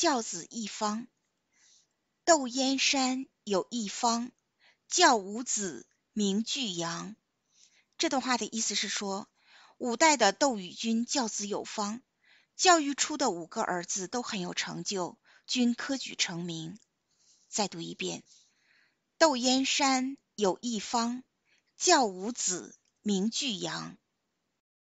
教子一方，窦燕山有一方教五子名俱扬。这段话的意思是说，五代的窦与君教子有方，教育出的五个儿子都很有成就，均科举成名。再读一遍：窦燕山有一方教五子名俱扬。